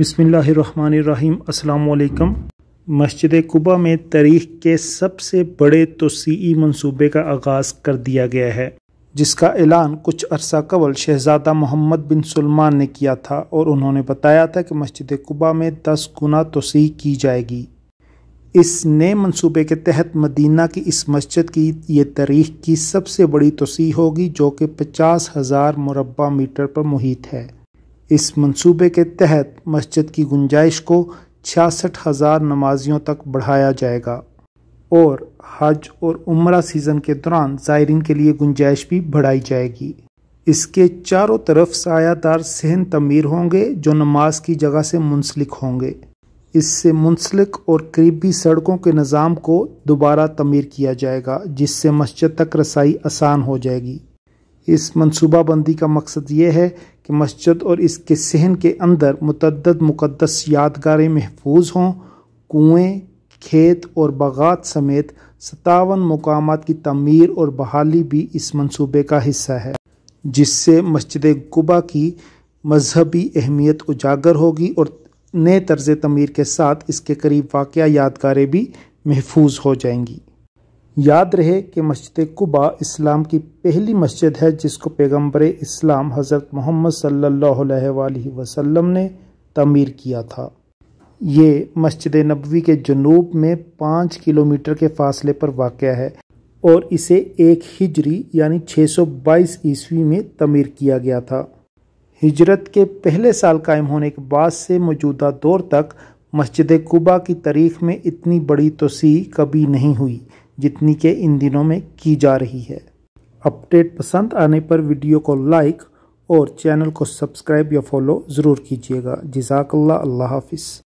बिसमीम् अल्लाम मस्जिद कुबा में तारीख के सबसे बड़े तोसी मंसूबे का आगाज़ कर दिया गया है जिसका ऐलान कुछ अरसा कबल शहज़ादा मोहम्मद बिन सलमान ने किया था और उन्होंने बताया था कि मस्जिद कुबा में दस गुना तोसी की जाएगी इस नए मंसूबे के तहत मदीना की इस मस्जिद की ये तारीख की सबसे बड़ी तोसी होगी जो कि पचास हज़ार मुरबा मीटर पर मुहित है इस मंसूबे के तहत मस्जिद की गुंजाइश को छियासठ हज़ार नमाजियों तक बढ़ाया जाएगा और हज और उम्र सीज़न के दौरान ज़ायरीन के लिए गुंजाइश भी बढ़ाई जाएगी इसके चारों तरफ सायादार सहन तमीर होंगे जो नमाज की जगह से मुंसलिक होंगे इससे मुंसलिक और करीबी सड़कों के निज़ाम को दोबारा तमीर किया जाएगा जिससे मस्जिद तक रसाई आसान हो जाएगी इस मनसूबाबंदी का मकसद ये है कि मस्जिद और इसके सहन के अंदर मतदद मुक़दस यादगारें महफूज हों कुएँ खेत और बागात समेत सतावन मकाम की तमीर और बहाली भी इस मनसूबे का हिस्सा है जिससे मस्जिद कुबा की मजहबी अहमियत उजागर होगी और नए तर्ज तमीर के साथ इसके करीब वाक़ यादगारें भी महफूज हो जाएंगी याद रहे कि मस्जिद कुबा इस्लाम की पहली मस्जिद है जिसको पैगम्बर इस्लाम हज़रत मोहम्मद सल्ला वसलम ने तमीर किया था ये मस्जिद नबवी के जनूब में पाँच किलोमीटर के फासले पर वाक़ है और इसे एक हिजरी यानी 622 ईस्वी में तमीर किया गया था हिजरत के पहले साल कायम होने के बाद से मौजूदा दौर तक मस्जिद कुबा की तारीख में इतनी बड़ी तोसी कभी नहीं हुई जितनी के इन दिनों में की जा रही है अपडेट पसंद आने पर वीडियो को लाइक और चैनल को सब्सक्राइब या फॉलो ज़रूर कीजिएगा जजाकल्ला अल्लाह हाफिज़